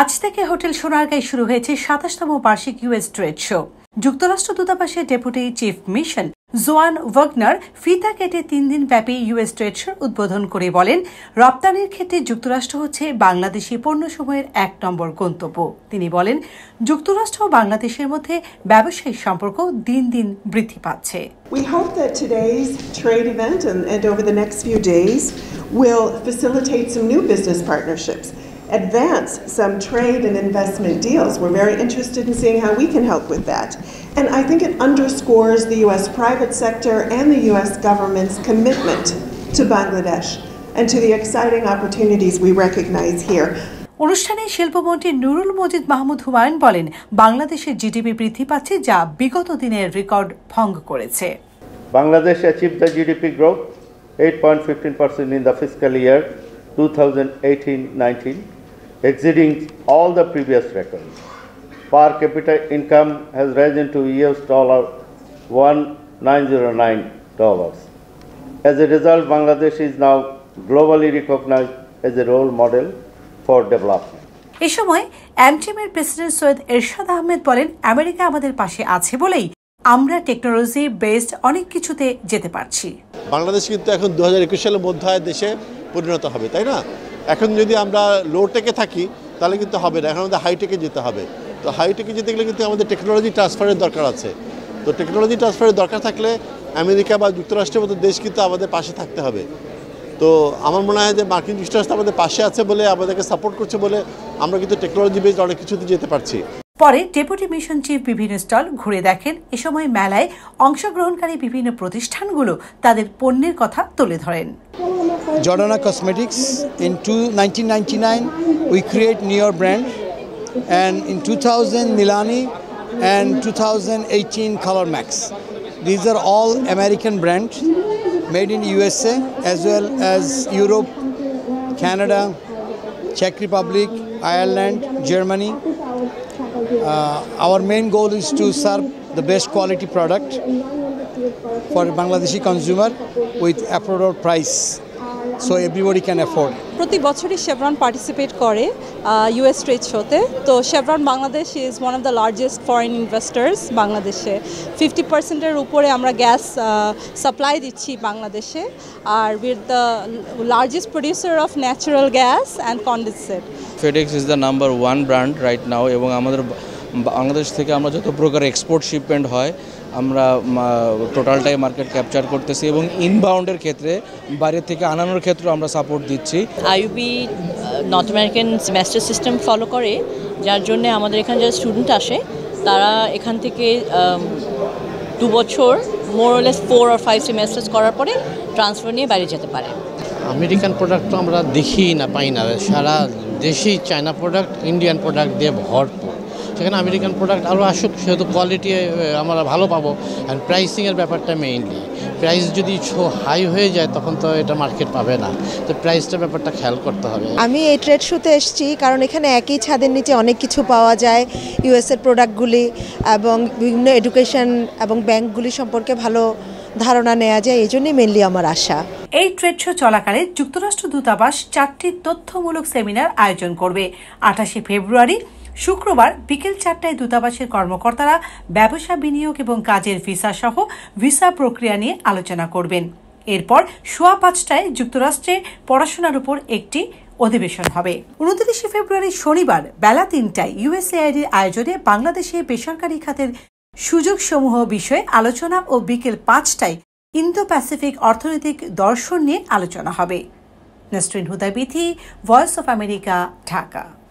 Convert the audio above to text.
আজ থেকে হোটেল সোনারগাঁয় শুরু হয়েছে সাতাশতম বার্ষিক ইউএস ট্রেড শো যুক্তরাষ্ট্র দূতাবাসের deputy chief mission Joan Wagner ফিতা কেটে তিন দিন ব্যাপী ইউএস ট্রেড শোর উদ্বোধন করে বলেন রপ্তানির ক্ষেত্রে যুক্তরাষ্ট্র হচ্ছে বাংলাদেশি পণ্যসমূহের এক নম্বর গন্তব্য তিনি বলেন যুক্তরাষ্ট্র ও বাংলাদেশের মধ্যে ব্যবসায়িক সম্পর্ক দিন দিন বৃদ্ধি পাচ্ছে We hope that today's trade event and, and over the next few days will facilitate some new business partnerships. advance some trade and investment deals. We're very interested in seeing how we can help with that. And I think it underscores the U.S. private sector and the U.S. government's commitment to Bangladesh and to the exciting opportunities we recognize here. অনুষ্ঠানে শিল্পমন্ত্রী নুরুল মজিদ মাহমুদ হুমায়ুন বলেন বাংলাদেশের GDP বৃদ্ধি পাচ্ছে যা বিগত দিনের record ভঙ্গ করেছে Bangladesh achieve the GDP growth 8.15% in the fiscal year 2018-19 exceeding all the previous records. Per capita income has risen to US dollar 1909 dollars. As a result, Bangladesh is now globally recognized as a role model for development. এ সময় অ্যামটিমের president Syed Ershad Ahmed বলেন America আমাদের পাশে আছে বলেই আমরা technology based অনেক কিছুতে যেতে পারছি বাংলাদেশ কিন্তু এখন দু সালের মধ্যে দেশে পরিণত হবে তাই না এখন যদি আমরা লো টেকে থাকি তাহলে কিন্তু হবে না এখন আমাদের হাইটেকে যেতে হবে তো হাইটেকে যেতে গেলে কিন্তু আমাদের টেকনোলজি ট্রান্সফারের দরকার আছে তো টেকনোলজি ট্রান্সফারের দরকার থাকলে আমেরিকা বা যুক্তরাষ্ট্রের মতো দেশ কিন্তু আমাদের পাশে থাকতে হবে তো আমার মনে হয় যে মার্কিন যুক্তরাষ্ট্র আমাদের পাশে আছে বলে আমাদেরকে সাপোর্ট করছে বলে আমরা কিন্তু টেকনোলজি বেসড অনেক কিছুতে যেতে পারছি পরে ডেপুটি মিশন চিফ বিভিন্ন স্টল ঘুরে দেখেন এ সময় মেলায় অংশগ্রহণকারী বিভিন্ন প্রতিষ্ঠানগুলো তাদের পণ্যের কথা তুলে ধরেন Jordana Cosmetics. In two, 1999, we create New brand. And in 2000, Milani. And 2018, Color Max. These are all American brands made in USA as well as Europe, Canada, Czech Republic, Ireland, Germany. Uh, our main goal is to serve the best quality product for Bangladeshi consumer with affordable price. So everybody can afford প্রতি বছরই Chevron participate করে US trade শোতে তো Chevron Bangladesh is one of the largest foreign investors বাংলাদেশে fifty পার্সেন্টের উপরে আমরা gas supply দিচ্ছি বাংলাদেশে আর with the largest producer of natural gas and condensate FedEx is the number one brand right now এবং আমাদের বাংলাদেশ থেকে আমরা যত প্রকার এক্সপোর্ট শিপমেন্ট হয় আমরা টোটালটাই মার্কেট ক্যাপচার করতেছি এবং ইনবাউন্ডের ক্ষেত্রে বাইরে থেকে আনানোর ক্ষেত্রেও আমরা সাপোর্ট দিচ্ছি IUB north American semester system follow করে যার জন্য আমাদের এখানে যারা স্টুডেন্ট আসে তারা এখান থেকে দু বছর মোরলেস ফোর আর ফাইভ সেমেস্টার্স করার পরে ট্রান্সফার নিয়ে বাইরে যেতে পারে আমেরিকান প্রোডাক্ট তো আমরা দেখি না পাই না সারা দেশেই চায়না প্রোডাক্ট ইন্ডিয়ান প্রোডাক্ট দিয়ে ভরপুর সেখানে আমেরিকান প্রোডাক্ট আরও আসুক সেহেতু কোয়ালিটি আমরা ভালো পাবো অ্যান্ড প্রাইসিংয়ের ব্যাপারটা মেইনলি প্রাইস যদি হাই হয়ে যায় তখন তো এটা মার্কেট পাবে না তো প্রাইসটা ব্যাপারটা খেয়াল করতে হবে আমি এই ট্রেড শোতে এসেছি কারণ এখানে একই ছাদের নিচে অনেক কিছু পাওয়া যায় ইউএসের প্রোডাক্টগুলি এবং বিভিন্ন এডুকেশন এবং ব্যাংকগুলি সম্পর্কে ভালো ধারণা নেওয়া যায় এই জন্যই মেনলি আমার আশা এই ট্রেড শো চলাকালে যুক্তরাষ্ট্র দূতাবাস চারটি তথ্যমূলক সেমিনার আয়োজন করবে আঠাশে ফেব্রুয়ারি শুক্রবার বিকেল চারটায় দূতাবাসের কর্মকর্তারা ব্যবসা বিনিয়োগ এবং কাজের ভিসা সহ ভিসা প্রক্রিয়া নিয়ে আলোচনা করবেন এরপর সোয়া পাঁচটায় যুক্তরাষ্ট্রে পড়াশোনার উপর একটি অধিবেশন হবে উনত্রিশে ফেব্রুয়ারি শনিবার বেলা তিনটায় ইউএসএআইডির আয়োজনে বাংলাদেশে বেসরকারি খাতের সুযোগ সমূহ বিষয়ে আলোচনা ও বিকেল পাঁচটায় ইন্দো প্যাসিফিক অর্থনৈতিক দর্শন নিয়ে আলোচনা হবে Nasrin Huda Bithi voice of America Dhaka